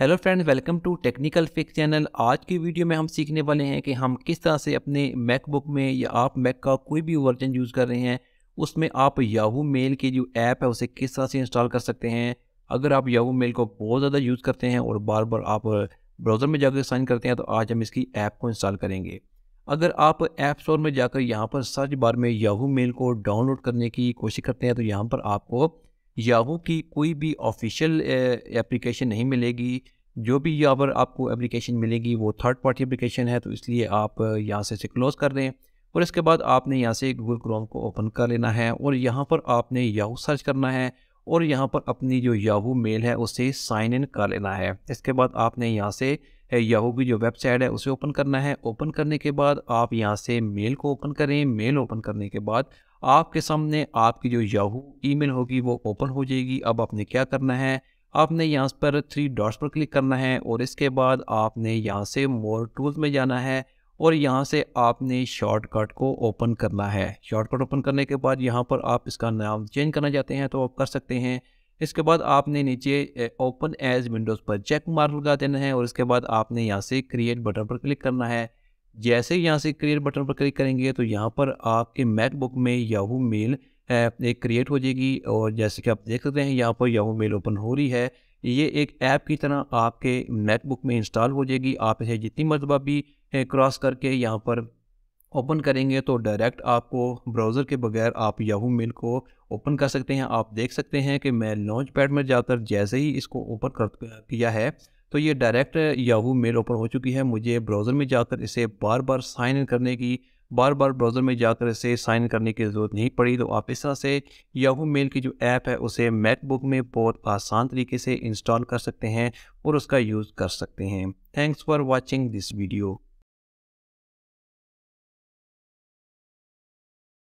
hello friends welcome to technical fix channel आज की video में हम सीखने वाले हैं कि हम किस तरह से अपने मैकबुक में या आप मैक का कोई भी वर्जन यूज़ कर रहे हैं उसमें आप याहू मेल की जो ऐप है उसे किस तरह से इंस्टॉल कर सकते हैं अगर आप याहू मेल को बहुत ज़्यादा यूज़ करते हैं और बार बार आप ब्राउज़र में जाकर साइन करते हैं तो आज हम इसकी ऐप को इंस्टॉल करेंगे अगर आप ऐप स्टोर में जाकर यहाँ पर सर्च बार में याहू मेल को डाउनलोड करने की कोशिश करते हैं तो यहाँ पर आपको याहू की कोई भी ऑफिशियल एप्लीकेशन नहीं मिलेगी जो भी यहाँ पर आपको एप्लीकेशन मिलेगी वो थर्ड पार्टी एप्लीकेशन है तो इसलिए आप यहाँ से इसे क्लोज़ कर दें और इसके बाद आपने यहाँ से गूगल क्रोम को ओपन कर लेना है और यहाँ पर आपने याहू सर्च करना है और यहाँ पर अपनी जो याहू मेल है उसे साइन इन कर लेना है इसके बाद आपने यहाँ से याहू की जो वेबसाइट है उसे ओपन करना है ओपन करने के बाद आप यहाँ से मेल को ओपन करें मेल ओपन करने के बाद आपके सामने आपकी जो याहू ईमेल होगी वो ओपन हो जाएगी अब आपने क्या करना है आपने यहाँ पर थ्री डॉट्स पर क्लिक करना है और इसके बाद आपने यहाँ से मोर टूल्स में जाना है और यहाँ से आपने शॉर्टकट को ओपन करना है शॉर्टकट ओपन करने के बाद यहाँ पर आप इसका नाम चेंज करना चाहते हैं तो आप कर सकते हैं इसके बाद आपने नीचे ओपन एज विंडोज़ पर चेक मार्क लगा देना है और इसके बाद आपने यहाँ से क्रिएट बटन पर क्लिक करना है जैसे ही यहाँ से क्रिएट बटन पर क्लिक करेंगे तो यहाँ पर आपके मैकबुक में याहू मेल एक क्रिएट हो जाएगी और जैसे कि आप देख सकते हैं यहाँ पर याहू मेल ओपन हो रही है ये एक ऐप की तरह आपके मैकबुक में इंस्टॉल हो जाएगी आप इसे जितनी मरतबा भी क्रॉस करके यहाँ पर ओपन करेंगे तो डायरेक्ट आपको ब्राउज़र के बगैर आप याहू मेल को ओपन कर सकते हैं आप देख सकते हैं कि मैं लॉन्च पैड में जाकर जैसे ही इसको ओपन कर किया है तो ये डायरेक्ट याहू मेल ओपन हो चुकी है मुझे ब्राउज़र में जाकर इसे बार बार साइन इन करने की बार बार ब्राउज़र में जाकर इसे साइन इन करने की ज़रूरत नहीं पड़ी तो आप इस तरह से याहू मेल की जो ऐप है उसे मैकबुक में बहुत आसान तरीके से इंस्टॉल कर सकते हैं और उसका यूज़ कर सकते हैं thanks for watching this video